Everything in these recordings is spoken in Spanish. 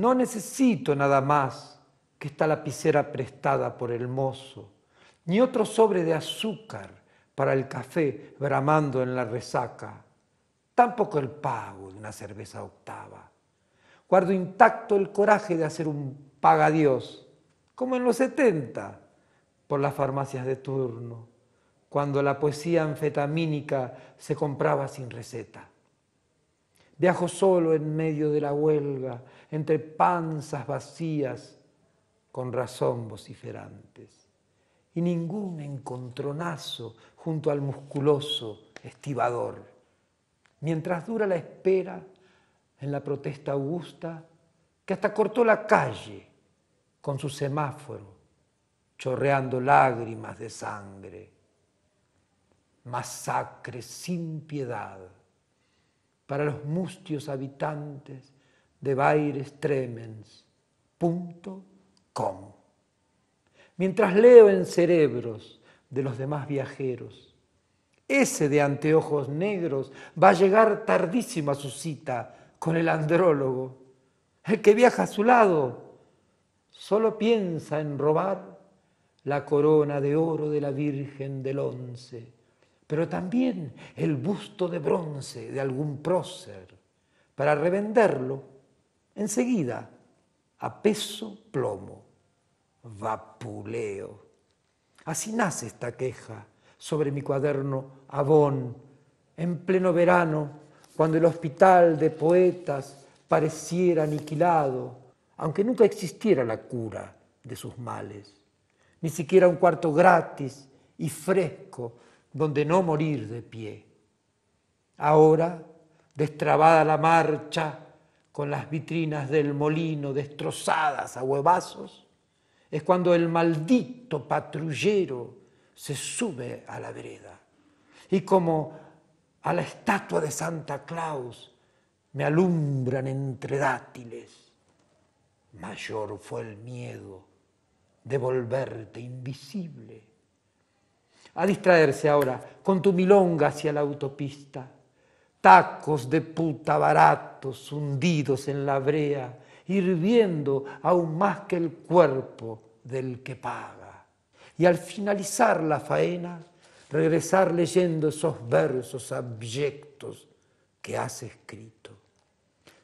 No necesito nada más que esta lapicera prestada por el mozo, ni otro sobre de azúcar para el café bramando en la resaca, tampoco el pago de una cerveza octava. Guardo intacto el coraje de hacer un pagadiós, como en los 70, por las farmacias de turno, cuando la poesía anfetamínica se compraba sin receta. Viajo solo en medio de la huelga, entre panzas vacías, con razón vociferantes. Y ningún encontronazo junto al musculoso estibador. Mientras dura la espera en la protesta augusta, que hasta cortó la calle con su semáforo, chorreando lágrimas de sangre. Masacre sin piedad para los mustios habitantes de Baires Tremens.com. Mientras leo en cerebros de los demás viajeros, ese de anteojos negros va a llegar tardísimo a su cita con el andrólogo. El que viaja a su lado solo piensa en robar la corona de oro de la Virgen del Once pero también el busto de bronce de algún prócer, para revenderlo enseguida a peso plomo, vapuleo. Así nace esta queja sobre mi cuaderno Avon, en pleno verano, cuando el hospital de poetas pareciera aniquilado, aunque nunca existiera la cura de sus males, ni siquiera un cuarto gratis y fresco donde no morir de pie. Ahora, destrabada la marcha, con las vitrinas del molino destrozadas a huevazos, es cuando el maldito patrullero se sube a la vereda. Y como a la estatua de Santa Claus me alumbran entre dátiles, mayor fue el miedo de volverte invisible a distraerse ahora con tu milonga hacia la autopista. Tacos de puta baratos hundidos en la brea, hirviendo aún más que el cuerpo del que paga. Y al finalizar la faena, regresar leyendo esos versos abyectos que has escrito.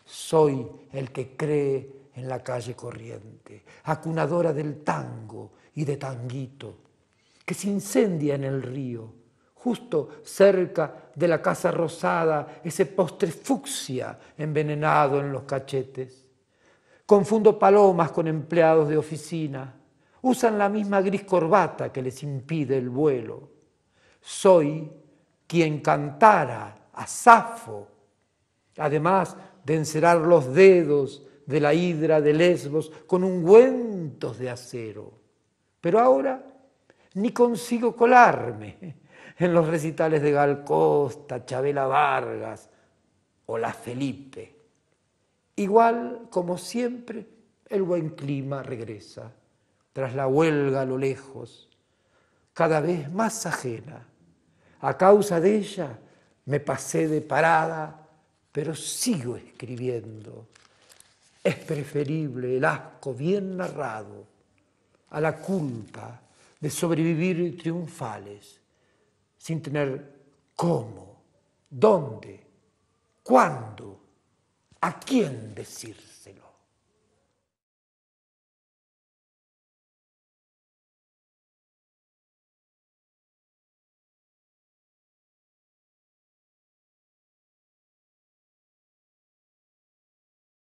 Soy el que cree en la calle corriente, acunadora del tango y de tanguito que se incendia en el río, justo cerca de la casa rosada, ese postre fucsia envenenado en los cachetes. Confundo palomas con empleados de oficina. Usan la misma gris corbata que les impide el vuelo. Soy quien cantara a Safo, además de encerar los dedos de la hidra de Lesbos con ungüentos de acero. Pero ahora ni consigo colarme en los recitales de Gal Costa, Chabela Vargas o La Felipe. Igual, como siempre, el buen clima regresa, tras la huelga a lo lejos, cada vez más ajena. A causa de ella me pasé de parada, pero sigo escribiendo. Es preferible el asco bien narrado a la culpa de sobrevivir triunfales, sin tener cómo, dónde, cuándo, a quién decir.